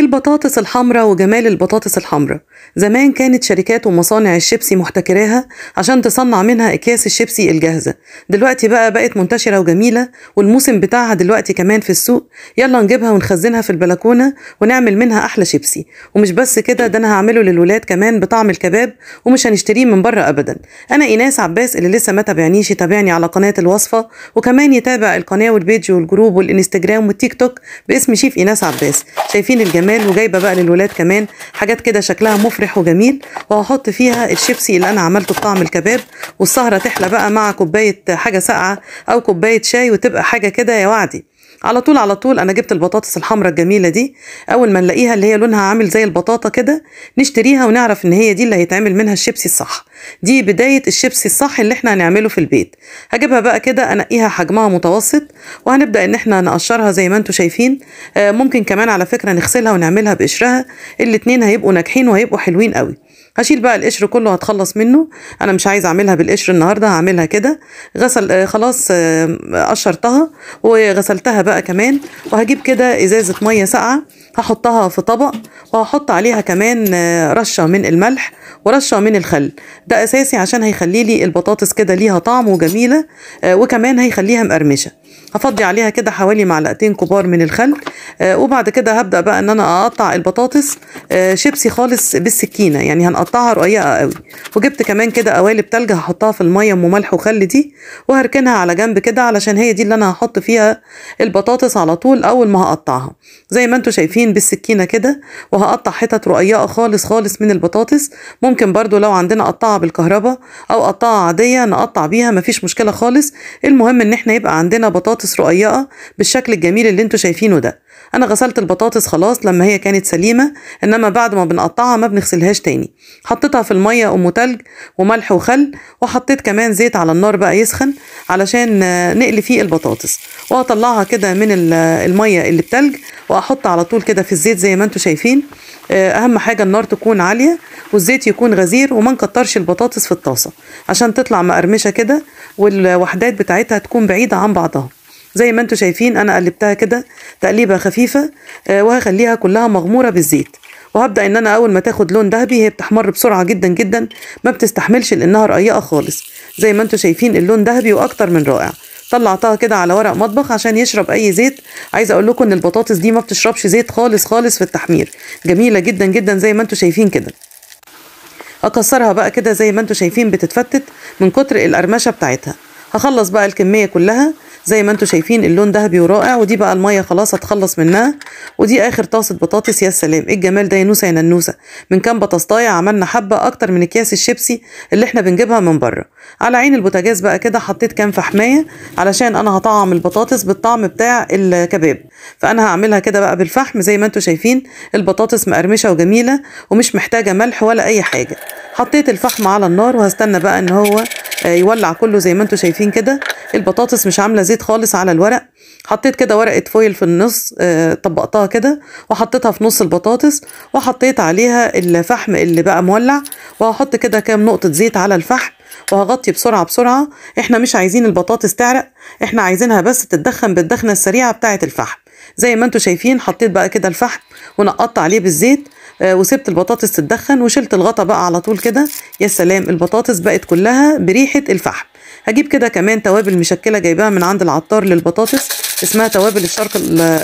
البطاطس الحمراء وجمال البطاطس الحمراء زمان كانت شركات ومصانع الشيبسي محتكراها عشان تصنع منها أكياس الشيبسي الجاهزة دلوقتي بقى بقت منتشرة وجميلة والموسم بتاعها دلوقتي كمان في السوق يلا نجيبها ونخزنها في البلكونة ونعمل منها أحلى شيبسي ومش بس كده ده أنا هعمله للولاد كمان بطعم الكباب ومش هنشتريه من بره أبدا أنا إيناس عباس اللي لسه ما تابعنيش يتابعني على قناة الوصفة وكمان يتابع القناة والبيج والجروب والإنستجرام والتيك توك باسم شيف إيناس عباس شايفين الجمال كمان وجايبه بقى للولاد كمان حاجات كده شكلها مفرح وجميل وهحط فيها الشيبسي اللي انا عملته بطعم الكباب والسهره تحلى بقى مع كوبايه حاجه ساقعه او كوبايه شاي وتبقى حاجه كده يا وعدي على طول على طول انا جبت البطاطس الحمراء الجميله دي اول ما نلاقيها اللي هي لونها عامل زي البطاطا كده نشتريها ونعرف ان هي دي اللي هيتعمل منها الشيبسي الصح دي بدايه الشيبسي الصح اللي احنا هنعمله في البيت هجيبها بقى كده انقيها حجمها متوسط وهنبدا ان احنا نقشرها زي ما انتم شايفين آه، ممكن كمان على فكره نغسلها ونعملها بقشرها الاثنين هيبقوا ناجحين وهيبقوا حلوين قوي هشيل بقى القشر كله هتخلص منه انا مش عايزه اعملها بالقشر النهارده هعملها كده غسل آه، خلاص آه، قشرتها وغسلتها بقى كمان وهجيب كده ازازه ميه ساقعه هحطها في طبق وهحط عليها كمان آه، رشه من الملح ورشه من الخل ده اساسي عشان هيخلي لي البطاطس كده ليها طعم وجميله وكمان هيخليها مقرمشه هفضي عليها كده حوالي معلقتين كبار من الخل آه وبعد كده هبدا بقى ان انا اقطع البطاطس آه شيبسي خالص بالسكينه يعني هنقطعها رقيقه قوي وجبت كمان كده قوالب تلج هحطها في الميه ام ملح وخل دي وهركنها على جنب كده علشان هي دي اللي انا هحط فيها البطاطس على طول اول ما هقطعها زي ما انتم شايفين بالسكينه كده وهقطع حتت رقيقه خالص خالص من البطاطس ممكن برده لو عندنا قطعه بالكهرباء او قطعه عاديه نقطع بيها مفيش مشكله خالص المهم ان احنا يبقى عندنا بطاطس رقيقه بالشكل الجميل اللي انتوا شايفينه ده انا غسلت البطاطس خلاص لما هي كانت سليمه انما بعد ما بنقطعها ما بنغسلهاش تاني حطيتها في الميه ام تلج وملح وخل وحطيت كمان زيت على النار بقى يسخن علشان نقلي فيه البطاطس واطلعها كده من الميه اللي بتلج واحط على طول كده في الزيت زي ما انتم شايفين آه، اهم حاجه النار تكون عاليه والزيت يكون غزير وما نكترش البطاطس في الطاسه عشان تطلع مقرمشه كده والوحدات بتاعتها تكون بعيده عن بعضها زي ما انتم شايفين انا قلبتها كده تقليبه خفيفه آه، وهخليها كلها مغموره بالزيت وهبدا ان انا اول ما تاخد لون ذهبي هي بتحمر بسرعه جدا جدا ما بتستحملش لانها رقيقه خالص زي ما انتم شايفين اللون ذهبي واكتر من رائع طلعتها كده على ورق مطبخ عشان يشرب اي زيت عايزه اقول لكم ان البطاطس دي ما بتشربش زيت خالص خالص في التحمير جميله جدا جدا زي ما انتم شايفين كده اكسرها بقى كده زي ما انتم شايفين بتتفتت من كتر القرمشه بتاعتها هخلص بقى الكميه كلها زي ما انتم شايفين اللون ذهبي ورائع ودي بقى الميه خلاص هتخلص منها ودي اخر طاسه بطاطس يا سلام ايه الجمال ده يا نوسه يا ننوسه من كام بطاطايه عملنا حبه اكتر من اكياس الشيبسي اللي احنا بنجيبها من بره على عين البوتاجاز بقى كده حطيت كام فحمايه علشان انا هطعم البطاطس بالطعم بتاع الكباب فانا هعملها كده بقى بالفحم زي ما انتم شايفين البطاطس مقرمشه وجميله ومش محتاجه ملح ولا اي حاجه حطيت الفحم على النار وهستنى بقى ان هو آه، يولع كله زي ما انتم شايفين كده البطاطس مش عامله زيت خالص على الورق حطيت كده ورقه فويل في النص آه، طبقتها كده وحطيتها في نص البطاطس وحطيت عليها الفحم اللي بقى مولع وهحط كده كام نقطه زيت على الفحم وهغطي بسرعه بسرعه احنا مش عايزين البطاطس تعرق احنا عايزينها بس تتدخن بالدخنه السريعه بتاعه الفحم زي ما انتم شايفين حطيت بقى كده الفحم ونقطت عليه بالزيت آه، وسبت البطاطس تتدخن وشلت الغطا بقى على طول كده يا سلام البطاطس بقت كلها بريحه الفحم هجيب كده كمان توابل مشكله جايباها من عند العطار للبطاطس اسمها توابل الشرق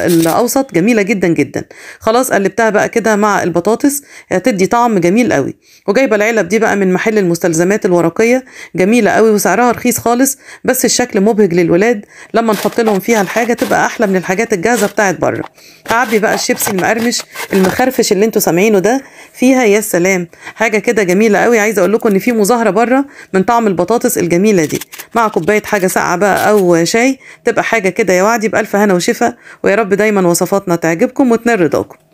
الاوسط جميله جدا جدا خلاص قلبتها بقى كده مع البطاطس هتدي طعم جميل قوي وجايبه العلب دي بقى من محل المستلزمات الورقيه جميله قوي وسعرها رخيص خالص بس الشكل مبهج للولاد لما نحط لهم فيها الحاجه تبقى احلى من الحاجات الجاهزه بتاعت بره هعبي بقى الشيبسي المقرمش المخرفش اللي انتوا سامعينه ده فيها يا سلام حاجه كده جميله قوي عايزه اقول لكم ان في مظاهره بره من طعم البطاطس الجميله دي مع كوبايه حاجه ساقعه بقى او شاي تبقى حاجه كده يا وعدي بالف هنا وشفا ويا رب دايما وصفاتنا تعجبكم وتنال رضاكم